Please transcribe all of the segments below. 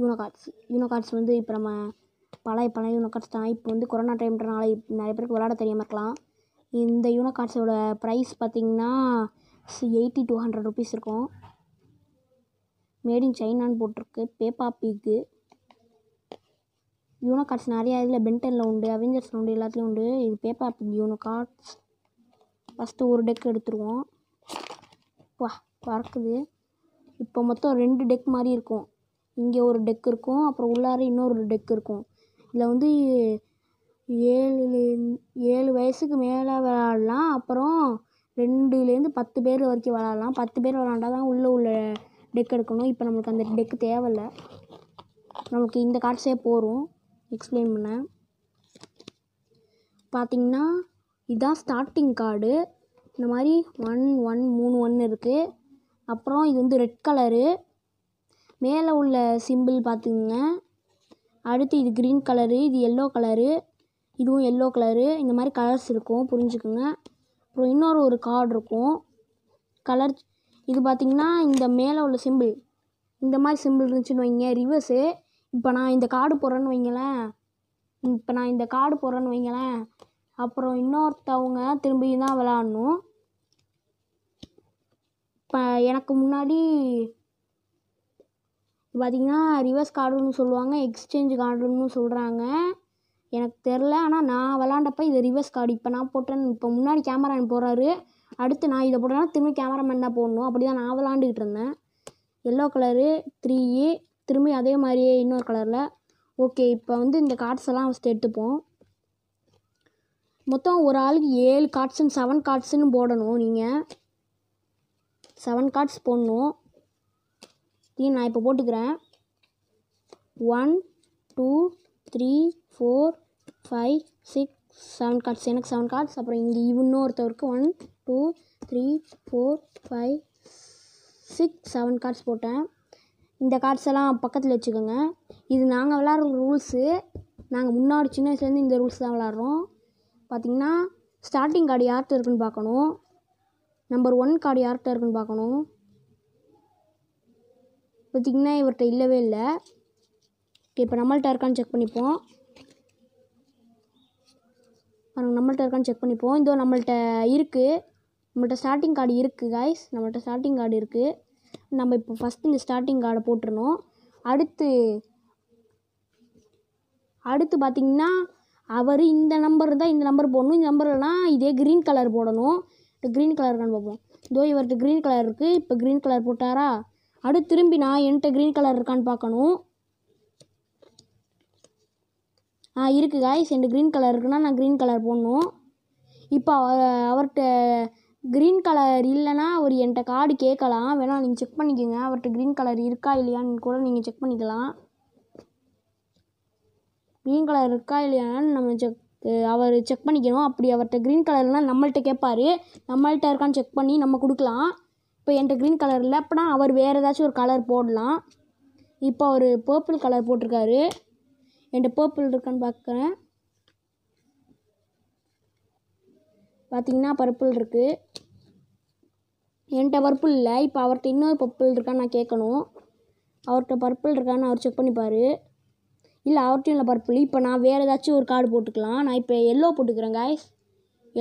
you know cards you know cards வந்து இப்போ நம்ம பழைய பழைய யூனோ கார்ட்ஸ் தான் இப்போ வந்து கொரோனா டைம்ன்றனால நிறைய பேருக்கு விளாட தெரியாமல் இருக்கலாம் இந்த யூனோ கார்ட்ஸோட ப்ரைஸ் பார்த்திங்கன்னா எயிட்டி டூ ஹண்ட்ரட் ருபீஸ் இருக்கும் மேட் இன் சைனான்னு போட்டிருக்கு பேப்பா பீக்கு யூனோ கார்ட்ஸ் நிறையா இதில் பென்டனில் உண்டு அவெஞ்சர்ஸில் உண்டு எல்லாத்துலேயும் உண்டு இது பேப்பா பீக் யூனோ கார்ட்ஸ் ஃபஸ்ட்டு ஒரு டெக் எடுத்துருவோம் வா பறக்குது இப்போ மொத்தம் ரெண்டு டெக் மாதிரி இருக்கும் இங்கே ஒரு டெக் இருக்கும் அப்புறம் உள்ளார இன்னொரு டெக் இருக்கும் இதில் வந்து ஏழுலேருந்து ஏழு வயதுக்கு மேலே விளாட்லாம் அப்புறம் ரெண்டுலேருந்து பத்து பேர் வரைக்கும் விளாட்லாம் பத்து பேர் விளாண்டா தான் உள்ளே உள்ள டெக் எடுக்கணும் இப்போ நம்மளுக்கு அந்த டெக்கு தேவையில்ல நமக்கு இந்த கார்ட்ஸே போதும் எக்ஸ்பிளைன் பண்ண பார்த்திங்கன்னா இதுதான் ஸ்டார்டிங் கார்டு இந்த மாதிரி ஒன் ஒன் மூணு ஒன்று இருக்குது அப்புறம் இது வந்து ரெட் கலரு மேல உள்ள சிம்பிள் பாத்துக்குங்க அடுத்து இது க்ரீன் கலரு இது எல்லோ கலரு இதுவும் எல்லோ கலரு இந்த மாதிரி கலர்ஸ் இருக்கும் புரிஞ்சுக்குங்க அப்புறம் இன்னொரு ஒரு கார்டு இருக்கும் கலர் இது பார்த்திங்கன்னா இந்த மேலே உள்ள சிம்பிள் இந்த மாதிரி சிம்பிள் இருந்துச்சுன்னு வைங்க ரிவர்ஸு இப்போ நான் இந்த கார்டு போடுறேன்னு வைங்களேன் இப்போ நான் இந்த கார்டு போடுறேன்னு வைங்களேன் அப்புறம் இன்னொருத்தவங்க திரும்பி தான் விளாட்ணும் இப்போ எனக்கு முன்னாடி இப்போ பார்த்திங்கன்னா ரிவர்ஸ் கார்டுன்னு சொல்லுவாங்க எக்ஸ்சேஞ்ச் கார்டுன்னு சொல்கிறாங்க எனக்கு தெரில ஆனால் நான் விளாண்டப்ப இது ரிவர்ஸ் கார்டு இப்போ நான் போட்டேன் இப்போ முன்னாடி கேமராமேன் போடுறாரு அடுத்து நான் இதை போட்டேன்னா திரும்பி கேமராமேன் தான் போடணும் அப்படி தான் நான் விளாண்டுக்கிட்டு இருந்தேன் எல்லோ கலரு த்ரீ திரும்பி அதே மாதிரியே இன்னொரு கலரில் ஓகே இப்போ வந்து இந்த கார்ட்ஸ் எல்லாம் ஃபஸ்ட்டு எடுத்துப்போம் மொத்தம் ஒரு ஆளுக்கு ஏழு கார்ட்ஸுன்னு செவன் கார்ட்ஸுன்னு போடணும் நீங்கள் செவன் கார்ட்ஸ் போடணும் தீன் நான் இப்போ போட்டுக்கிறேன் one two three four five six seven cards எனக்கு செவன் கார்ட்ஸ் அப்புறம் இங்கே இன்னொருத்தவருக்கு one two three four five six seven cards போட்டேன் இந்த கார்ட்ஸ் எல்லாம் பக்கத்தில் வச்சுக்கோங்க இது நாங்கள் விளாட்ற ரூல்ஸு நாங்கள் முன்னாடி சின்ன வயசுலேருந்து இந்த ரூல்ஸ் தான் விளாட்றோம் பார்த்திங்கன்னா ஸ்டார்டிங் கார்டு யார்கிட்ட இருக்குன்னு பார்க்கணும் நம்பர் ஒன் கார்டு யார்கிட்ட இருக்குன்னு பார்க்கணும் பார்த்திங்கன்னா இவர்கிட்ட இல்லவே இல்லை ஓகே இப்போ நம்மள்கிட்ட இருக்கான்னு செக் பண்ணிப்போம் பாருங்கள் நம்மள்கிட்ட இருக்கான்னு செக் பண்ணிப்போம் இதோ நம்மள்கிட்ட இருக்குது நம்மள்கிட்ட ஸ்டார்டிங் கார்டு இருக்குது காய்ஸ் நம்மள்கிட்ட ஸ்டார்டிங் கார்டு இருக்குது நம்ம இப்போ ஃபஸ்ட்டு இந்த ஸ்டார்டிங் கார்டை போட்டுருணும் அடுத்து அடுத்து பார்த்திங்கன்னா அவர் இந்த நம்பர் தான் இந்த நம்பர் போடணும் இந்த நம்பர்லாம் இதே க்ரீன் கலர் போடணும் க்ரீன் கலர் கண்டு பார்ப்போம் இதோ இவர்கிட்ட க்ரீன் கலர் இருக்குது இப்போ க்ரீன் கலர் போட்டாரா அடுத்து திரும்பி நான் என்கிட்ட க்ரீன் கலர் இருக்கான்னு பார்க்கணும் ஆ இருக்குது காய்ஸ் என்கிட்ட க்ரீன் கலர் இருக்குன்னா நான் க்ரீன் கலர் போடணும் இப்போ அவர்கிட்ட க்ரீன் கலர் இல்லைன்னா அவர் என்கிட்ட கார்டு கேட்கலாம் வேணால் நீங்கள் செக் பண்ணிக்கோங்க அவர்கிட்ட க்ரீன் கலர் இருக்கா இல்லையான்னு கூட நீங்கள் செக் பண்ணிக்கலாம் க்ரீன் கலர் இருக்கா இல்லையான்னு நம்ம செக் அவர் செக் பண்ணிக்கணும் அப்படி அவர்கிட்ட க்ரீன் கலர்னால் நம்மள்கிட்ட கேட்பார் நம்மள்கிட்ட இருக்கான்னு செக் பண்ணி நம்ம கொடுக்கலாம் இப்போ என்கிட்ட க்ரீன் கலர் இல்லை அப்படின்னா அவர் வேறு ஏதாச்சும் ஒரு கலர் போடலாம் இப்போ அவர் பர்பிள் கலர் போட்டிருக்காரு என்கிட்ட பர்பிள் இருக்கான்னு பார்க்குறேன் பார்த்தீங்கன்னா பர்பிள் இருக்குது என்கிட்ட பர்பிள் இல்லை இப்போ அவர்கிட்ட இன்னொரு பர்பிள் இருக்கான்னு நான் கேட்கணும் அவர்கிட்ட பர்பிள் இருக்கான்னு அவர் செக் பண்ணிப்பார் இல்லை அவர்கிட்டையும் இல்லை பர்பிள் இப்போ நான் வேறு ஏதாச்சும் ஒரு கார்டு போட்டுக்கலாம் நான் இப்போ எல்லோ போட்டுக்கிறேன் காய்ஸ்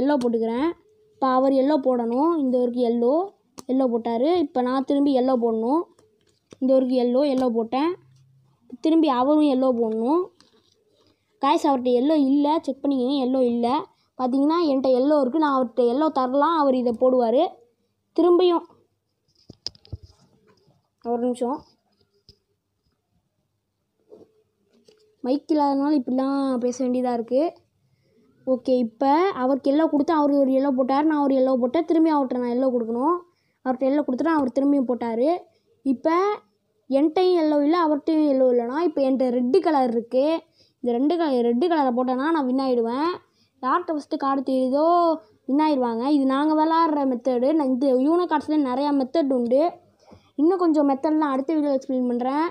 எல்லோ போட்டுக்கிறேன் இப்போ அவர் எல்லோ போடணும் இந்த ஒரு எல்லோ எல்லோ போட்டார் இப்போ நான் திரும்பி எல்லோ போடணும் இந்த ஒரு எல்லோ எல்லோ போட்டேன் திரும்பி அவரும் எல்லோ போடணும் காய்ஸ் அவர்கிட்ட எல்லோ இல்லை செக் பண்ணிக்கணும் எல்லோ இல்லை பார்த்தீங்கன்னா என்கிட்ட எல்லோ இருக்குது நான் அவர்கிட்ட எல்லோ தரலாம் அவர் இதை போடுவார் திரும்பியும் ஒரு நிமிஷம் மைக் இல்லாதனால இப்படிலாம் பேச வேண்டியதாக இருக்குது ஓகே இப்போ அவருக்கு எல்லோ கொடுத்து அவர் ஒரு எல்லோ போட்டார் நான் ஒரு எல்லோ போட்டேன் திரும்பி அவர்கிட்ட நான் எல்லோ கொடுக்கணும் அவர்கிட்ட எல்லோ கொடுத்துட்டு அவர் திரும்பியும் போட்டார் இப்போ என்கிட்டையும் எல்லோ இல்லை அவர்கிட்டையும் எல்லோ இல்லைனா இப்போ என்கிட்ட ரெட்டு கலர் இருக்குது இந்த ரெண்டு கலர் ரெட்டு கலரை போட்டேன்னா நான் வின் ஆகிடுவேன் யார்கிட்ட ஃபஸ்ட்டு கார்டு தெரியுதோ வின் ஆகிடுவாங்க இது நாங்கள் விளாட்ற மெத்தடு நான் இந்த யூனோ கார்ட்ஸ்லேயே நிறையா மெத்தட் உண்டு இன்னும் கொஞ்சம் மெத்தட்லாம் அடுத்த வீடியோ எக்ஸ்பிளைன் பண்ணுறேன்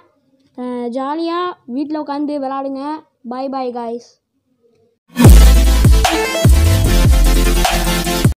ஜாலியாக வீட்டில் உட்காந்து விளாடுங்க பாய் பாய் காய்ஸ்